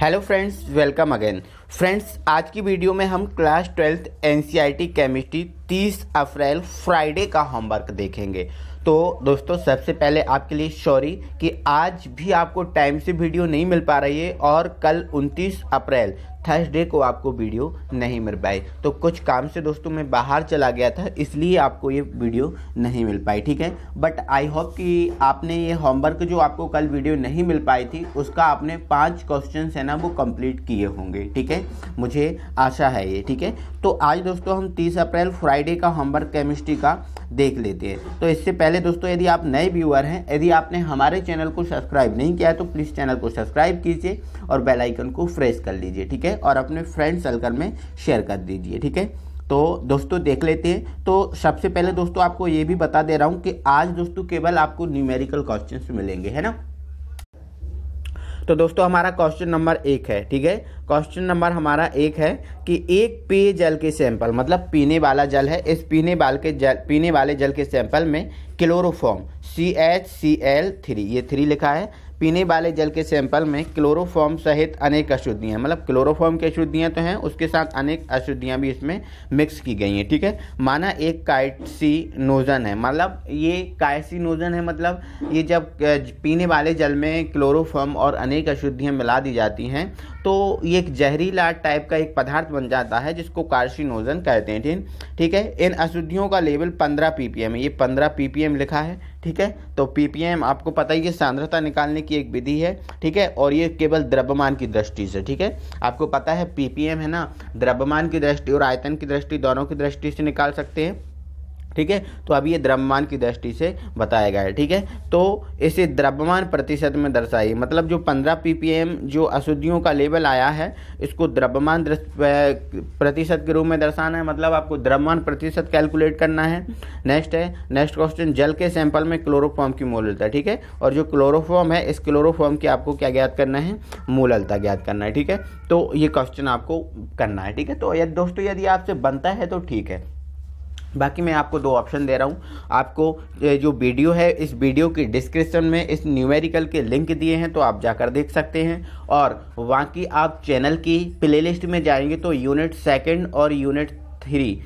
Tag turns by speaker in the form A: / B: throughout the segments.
A: hello friends welcome again friends आज की video में हम class twelfth in chemistry 30 April Friday का होमवर्क देखेंगे तो दोस्तों सबसे पहले आपके लिए सॉरी कि आज भी आपको टाइम से वीडियो नहीं मिल पा रही है और कल 29 अप्रैल थर्सडे को आपको वीडियो नहीं मिल पाई तो कुछ काम से दोस्तों मैं बाहर चला गया था इसलिए आपको ये वीडियो नहीं मिल पाई ठीक है बट आई होप कि आपने ये होमवर्क जो आपको कल वीडियो नहीं मिल पाई थी उसका आपने पाँच क्वेश्चन है ना वो कंप्लीट किए होंगे ठीक है मुझे आशा है ये ठीक है तो आज दोस्तों हम तीस अप्रैल फ्राइडे का होमवर्क केमिस्ट्री का देख लेते हैं तो इससे पहले दोस्तों यदि आप नए व्यूअर हैं यदि आपने हमारे चैनल को सब्सक्राइब नहीं किया है तो प्लीज़ चैनल को सब्सक्राइब कीजिए और बेलाइकन को प्रेस कर लीजिए ठीक है और अपने फ्रेंड सर्कल में शेयर कर दीजिए ठीक है तो दोस्तों देख लेते हैं तो सबसे पहले दोस्तों आपको ये भी बता दे रहा हूँ कि आज दोस्तों केवल आपको न्यूमेरिकल क्वेश्चन मिलेंगे है ना तो दोस्तों हमारा क्वेश्चन नंबर एक है ठीक है क्वेश्चन नंबर हमारा एक है कि एक पेय जल के सैंपल मतलब पीने वाला जल है इस पीने वाले के जल पीने वाले जल के सैंपल में chloroform C H C L three ये थ्री लिखा है पीने वाले जल के सैंपल में क्लोरोफॉर्म सहित अनेक अशुद्धियाँ मतलब क्लोरोफॉर्म की अशुद्धियाँ तो हैं उसके साथ अनेक अशुद्धियाँ भी इसमें मिक्स की गई हैं ठीक है माना एक कायसी नोजन है मतलब ये कायसी नोजन है मतलब ये जब पीने वाले जल में क्लोरोफॉर्म और अनेक अशुद्धियाँ मिला दी जाती हैं तो ये एक जहरीला टाइप का एक पदार्थ बन जाता है जिसको कार्सिनोजन कहते हैं ठीक ठीक है इन अशुद्धियों का लेवल 15 एम है ये 15 एम लिखा है ठीक है तो पीपीएम आपको पता ही है सांद्रता निकालने की एक विधि है ठीक है और ये केवल द्रव्यमान की दृष्टि से ठीक है आपको पता है पीपीएम है ना द्रव्यमान की दृष्टि और आयतन की दृष्टि दोनों की दृष्टि से निकाल सकते हैं ठीक है तो अब ये द्रव्यमान की दृष्टि से बताया गया है ठीक है तो इसे द्रव्यमान प्रतिशत में दर्शाइए मतलब जो 15 ppm जो अशुद्धियों का लेवल आया है इसको द्रव्यमान प्रतिशत के रूप में दर्शाना है मतलब आपको द्रव्यमान प्रतिशत कैलकुलेट करना है नेक्स्ट है नेक्स्ट क्वेश्चन जल के सैंपल में क्लोरोफॉर्म की मूलता ठीक है और जो क्लोरोफॉर्म है इस क्लोरोफॉर्म की आपको क्या ज्ञात करना है मूलता ज्ञात करना है ठीक है तो ये क्वेश्चन आपको करना है ठीक है तो यदि दोस्तों यदि आपसे बनता है तो ठीक है बाकी मैं आपको दो ऑप्शन दे रहा हूँ आपको जो वीडियो है इस वीडियो के डिस्क्रिप्शन में इस न्यूमेरिकल के लिंक दिए हैं तो आप जाकर देख सकते हैं और की आप चैनल की प्लेलिस्ट में जाएंगे तो यूनिट सेकंड और यूनिट थ्री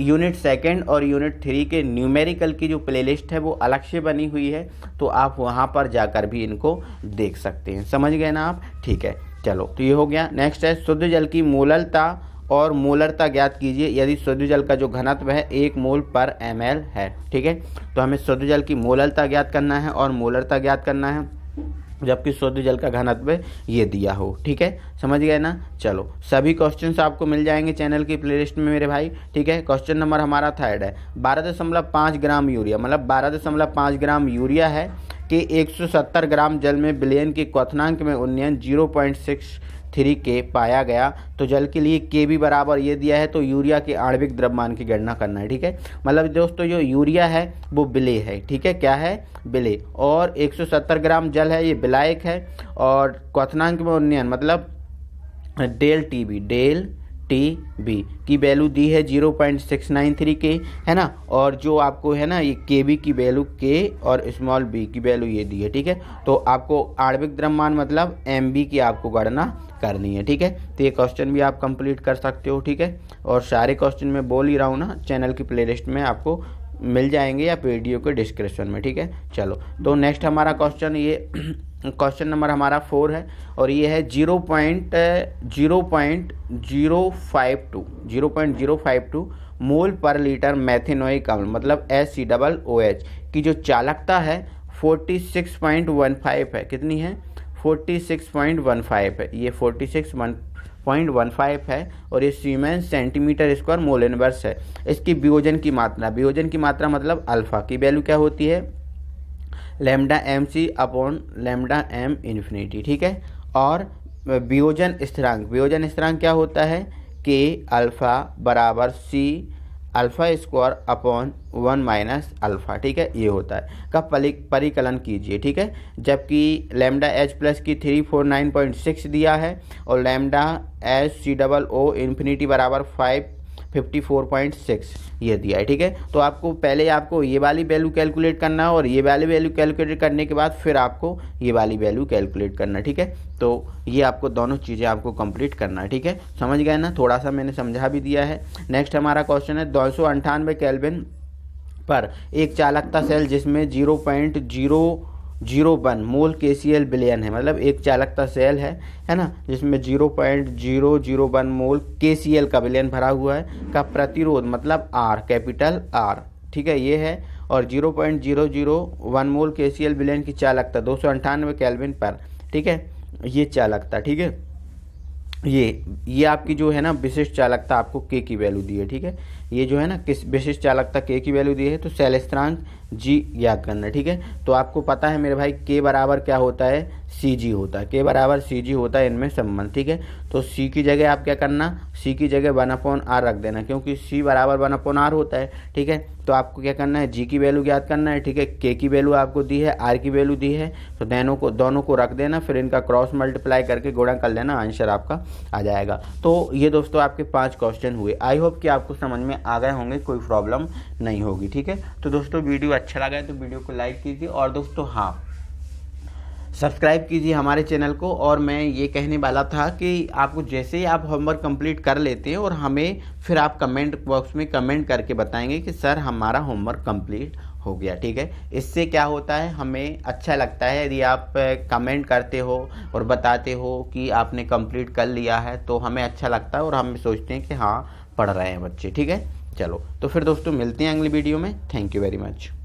A: यूनिट सेकंड और यूनिट थ्री के न्यूमेरिकल की जो प्लेलिस्ट है वो अलग से बनी हुई है तो आप वहाँ पर जाकर भी इनको देख सकते हैं समझ गए ना आप ठीक है चलो तो ये हो गया नेक्स्ट है शुद्ध जल की मूललता और मोलरता ज्ञात कीजिए यदि जल का जो घनत्व है एक मोल पर एम है ठीक है तो हमें शुद्ध जल की मोलरता ज्ञात करना है और मोलरता ज्ञात करना है जबकि शुद्ध जल का घनत्व ये दिया हो ठीक है समझ गए ना चलो सभी क्वेश्चन आपको मिल जाएंगे चैनल की प्लेलिस्ट में मेरे भाई ठीक है क्वेश्चन नंबर हमारा थर्ड है बारह दशमलव पाँच ग्राम यूरिया मतलब बारह दशमलव पाँच ग्राम यूरिया है कि 170 ग्राम जल में बिलियन की क्वथनांक में उन्नयन 0.6 थ्री के पाया गया तो जल के लिए के भी बराबर ये दिया है तो यूरिया के आणविक द्रव्यमान की गणना करना है ठीक है मतलब दोस्तों जो यूरिया है वो बिले है ठीक है क्या है बिले और 170 ग्राम जल है ये बिलायक है और क्वनांक में उन्नयन मतलब delta B delta B की वैल्यू दी है zero point six nine three के है ना और जो आपको है ना ये के बी की वैल्यू के और स्मॉल बी की वैल्यू ये दी है ठीक है तो आपको आणविक द्रव्यमान मतलब एम बी की आपको गणना करनी है ठीक है तो ये क्वेश्चन भी आप कंप्लीट कर सकते हो ठीक है और सारे क्वेश्चन मैं बोल ही रहा हूँ ना चैनल की लिस्ट में आपको मिल जाएंगे या वीडियो के डिस्क्रिप्शन में ठीक है चलो तो नेक्स्ट हमारा क्वेश्चन ये क्वेश्चन नंबर हमारा फोर है और ये है zero point zero point zero five two zero point zero five two mole per litre methanoic अम्ल मतलब S C double O H की जो चालकता है forty six point one five है कितनी है forty six point one five है ये forty six one point one five है और ये siemens centimetre square mole inverse है इसकी वियोजन की मात्रा वियोजन की मात्रा मतलब अल्फा की वैल्यू क्या होती है lambda M C upon lambda M infinity ठीक है और वियोजन स्थिरांक वियोजन स्थिरांक क्या होता है के अल्फ़ा बराबर C alpha square upon one minus alpha ठीक है ये होता है का परिकलन कीजिए ठीक है जबकि लैम्डा एच प्लस की three four nine point six दिया है और lambda H C double O infinity बराबर फाइव 54.6 ये दिया है ठीक है तो आपको पहले आपको ये वाली वैल्यू कैलकुलेट करना है और ये वाली वैल्यू कैलकुलेट करने के बाद फिर आपको ये वाली वैल्यू कैलकुलेट करना ठीक है तो ये आपको दोनों चीज़ें आपको कंप्लीट करना है ठीक है समझ गए ना थोड़ा सा मैंने समझा भी दिया है नेक्स्ट हमारा क्वेश्चन है दो सौ पर एक चालकता सेल जिसमें zero point zero zero one mole K C L billion है मतलब एक चालकता सेल है है ना जिसमें zero point zero zero one mole K C L का बिलियन भरा हुआ है का प्रतिरोध मतलब आर कैपिटल आर ठीक है ये है और zero point zero zero one mole K C L billion की चालकता दो सौ अंठानवे कैलविन पर ठीक है ये चालकता ठीक है ये ये आपकी जो है ना विशिष्ट चालकता आपको के की वैल्यू दी है ठीक है ये जो है ना किस विशिष्ट चालकता के की वैल्यू दी है तो सेलेस्त्रांक जी याद करना ठीक है तो आपको पता है मेरे भाई के बराबर क्या होता है सी जी होता है के बराबर सी जी होता है इनमें संबंध ठीक है तो सी की जगह आप क्या करना सी की जगह वन अपॉन आर रख देना क्योंकि सी बराबर वन अपॉन आर होता है ठीक है तो आपको क्या करना है जी की वैल्यू याद करना है ठीक है के की वैल्यू आपको दी है आर की वैल्यू दी है तो दोनों को दोनों को रख देना फिर इनका क्रॉस मल्टीप्लाई करके गुणा कर लेना आंसर आपका आ जाएगा तो ये दोस्तों आपके पाँच क्वेश्चन हुए आई होप कि आपको समझ में में आ गए होंगे कोई प्रॉब्लम नहीं होगी ठीक है तो दोस्तों वीडियो अच्छा लगा है तो वीडियो को लाइक कीजिए और दोस्तों हाँ सब्सक्राइब कीजिए हमारे चैनल को और मैं ये कहने वाला था कि आपको जैसे ही आप होमवर्क कंप्लीट कर लेते हैं और हमें फिर आप कमेंट बॉक्स में कमेंट करके बताएंगे कि सर हमारा होमवर्क कंप्लीट हो गया ठीक है इससे क्या होता है हमें अच्छा लगता है यदि आप कमेंट करते हो और बताते हो कि आपने कंप्लीट कर लिया है तो हमें अच्छा लगता है और हम सोचते हैं कि हाँ पढ़ रहे हैं बच्चे ठीक है चलो तो फिर दोस्तों मिलते हैं अगली वीडियो में थैंक यू वेरी मच